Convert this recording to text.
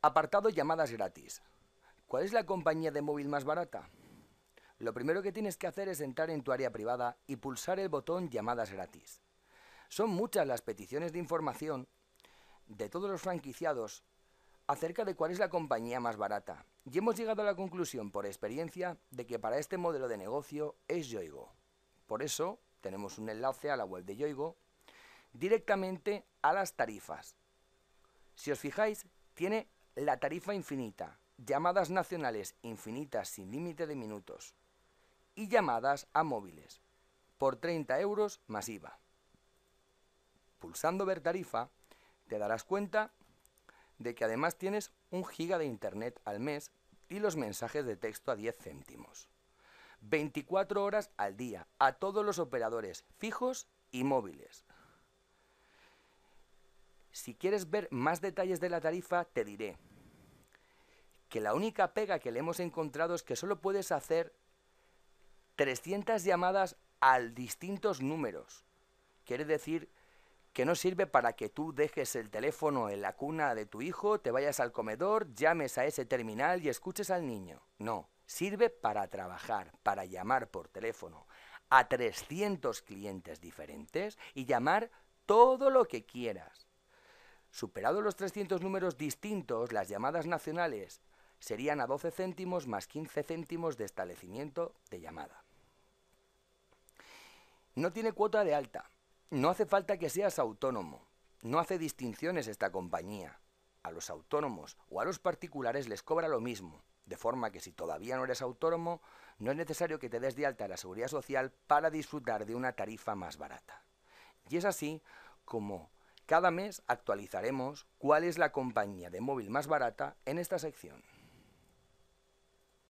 Apartado llamadas gratis. ¿Cuál es la compañía de móvil más barata? Lo primero que tienes que hacer es entrar en tu área privada y pulsar el botón llamadas gratis. Son muchas las peticiones de información de todos los franquiciados acerca de cuál es la compañía más barata y hemos llegado a la conclusión por experiencia de que para este modelo de negocio es Yoigo. Por eso tenemos un enlace a la web de Yoigo directamente a las tarifas. Si os fijáis, tiene la tarifa infinita, llamadas nacionales infinitas sin límite de minutos y llamadas a móviles, por 30 euros más IVA. Pulsando ver tarifa, te darás cuenta de que además tienes un giga de internet al mes y los mensajes de texto a 10 céntimos. 24 horas al día a todos los operadores fijos y móviles. Si quieres ver más detalles de la tarifa, te diré que la única pega que le hemos encontrado es que solo puedes hacer 300 llamadas a distintos números. Quiere decir que no sirve para que tú dejes el teléfono en la cuna de tu hijo, te vayas al comedor, llames a ese terminal y escuches al niño. No, sirve para trabajar, para llamar por teléfono a 300 clientes diferentes y llamar todo lo que quieras. Superado los 300 números distintos, las llamadas nacionales serían a 12 céntimos más 15 céntimos de establecimiento de llamada. No tiene cuota de alta, no hace falta que seas autónomo, no hace distinciones esta compañía. A los autónomos o a los particulares les cobra lo mismo, de forma que si todavía no eres autónomo, no es necesario que te des de alta a la seguridad social para disfrutar de una tarifa más barata. Y es así como cada mes actualizaremos cuál es la compañía de móvil más barata en esta sección.